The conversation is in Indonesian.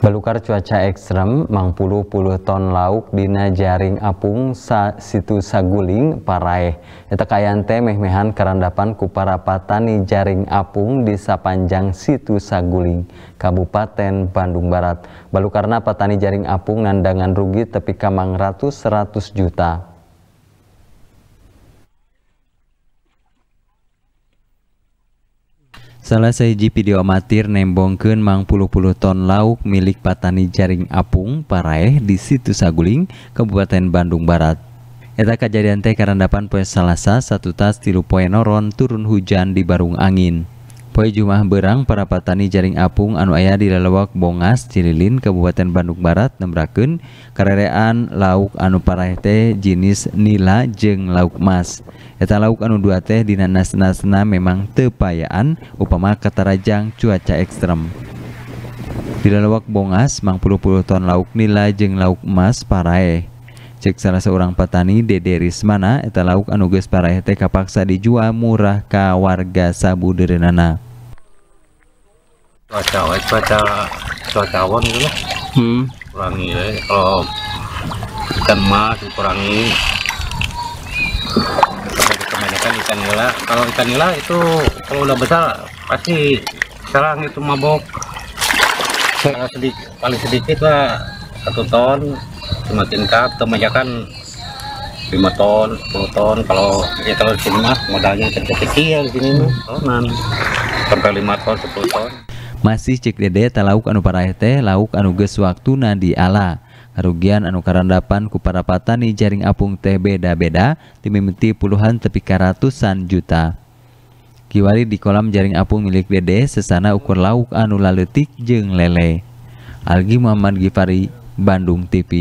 Balukar cuaca ekstrem, mang puluh ton lauk dina jaring apung sa situ saguling parai. Eta kayan teh meh-mehan karandapan ku para patani jaring apung di sepanjang situ saguling, Kabupaten Bandung Barat. Balukarna patani jaring apung nandangan rugi tepi kamang ratus seratus juta Salah sahiji video amatir nembongkan mang puluh-puluh ton lauk milik patani jaring apung Paraeh di situ Saguling, Kabupaten Bandung Barat. Eta kejadian teh dapat poin Salasa satu tas tilu poe noron turun hujan di barung angin. q jumah berang parapatani jaring Aung anu ayah dilalewak Bongas Crilin Kabupaten Bandung Barat nembraken Karean Lauk Anu Parahite jinis Nila jeng Laukmas ta lauk Anu Du teh Dinanasnasna memang tepayaan Upama Katarajang cuaca ekstrem Diralewak bonnga 90 ton lauk nila jeng laukmas parae cek salah seorang petani Dede Rismana eta lauk anu geus paraeh teh kapaksa dijual murah ka warga Sabuderenana. Cuaca wae eh, cuaca cuaca awan gitu lah. Hmm. Kurangi ya kalau ikan mas dikurangi. Kebanyakan ikan nila. Kalau ikan nila itu kalau udah besar pasti sekarang itu mabok. Kalau sedikit paling sedikit lah satu ton semakin kap temannya kan 5 ton 10 ton kalau ya kalau di sini mah modalnya kecil-kecil di sini mah tonan sampai 5 ton 10 ton masih cek dede talauk anu para ete lauk anu, anu waktu waktuna di ala kerugian anu karandapan ku para patani jaring apung teh beda-beda dimimiti puluhan tepi ratusan juta kiwari di kolam jaring apung milik dede sesana ukur lauk anu laletik jeng lele Algi Muhammad Gifari Bandung TV